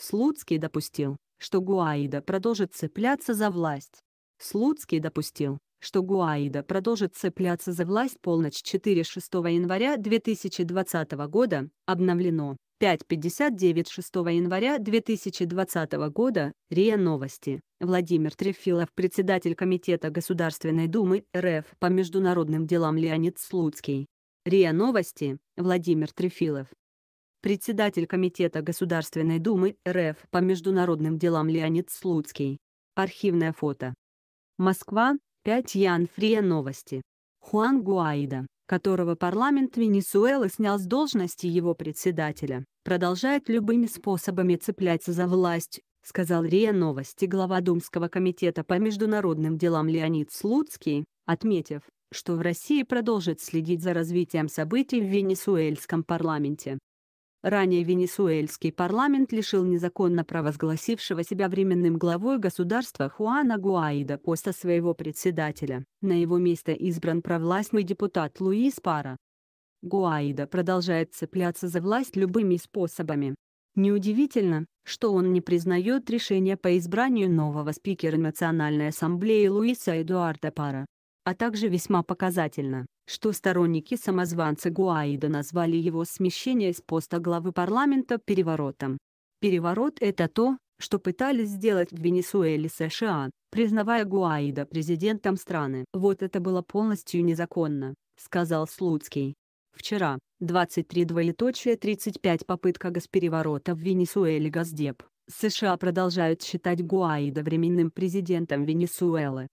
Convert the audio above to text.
Слуцкий допустил, что Гуаида продолжит цепляться за власть. Слуцкий допустил, что Гуаида продолжит цепляться за власть полночь 4 6 января 2020 года, обновлено 5.59 6 января 2020 года, РИА Новости, Владимир Трефилов, председатель Комитета Государственной Думы РФ по международным делам Леонид Слуцкий. РИА Новости, Владимир Трефилов председатель Комитета Государственной Думы РФ по международным делам Леонид Слуцкий. Архивное фото. Москва, 5 Янфрия новости. Хуан Гуаида, которого парламент Венесуэлы снял с должности его председателя, продолжает любыми способами цепляться за власть, сказал РИА Новости глава Думского комитета по международным делам Леонид Слуцкий, отметив, что в России продолжит следить за развитием событий в венесуэльском парламенте. Ранее венесуэльский парламент лишил незаконно провозгласившего себя временным главой государства Хуана Гуаида поста своего председателя. На его место избран провластный депутат Луис Пара. Гуаида продолжает цепляться за власть любыми способами. Неудивительно, что он не признает решение по избранию нового спикера Национальной Ассамблеи Луиса Эдуарда Пара а также весьма показательно, что сторонники самозванца Гуаида назвали его смещение с поста главы парламента переворотом. Переворот – это то, что пытались сделать в Венесуэле США, признавая Гуаида президентом страны. «Вот это было полностью незаконно», – сказал Слуцкий. Вчера, 23 35 попытка госпереворота в Венесуэле Газдеп, США продолжают считать Гуаида временным президентом Венесуэлы.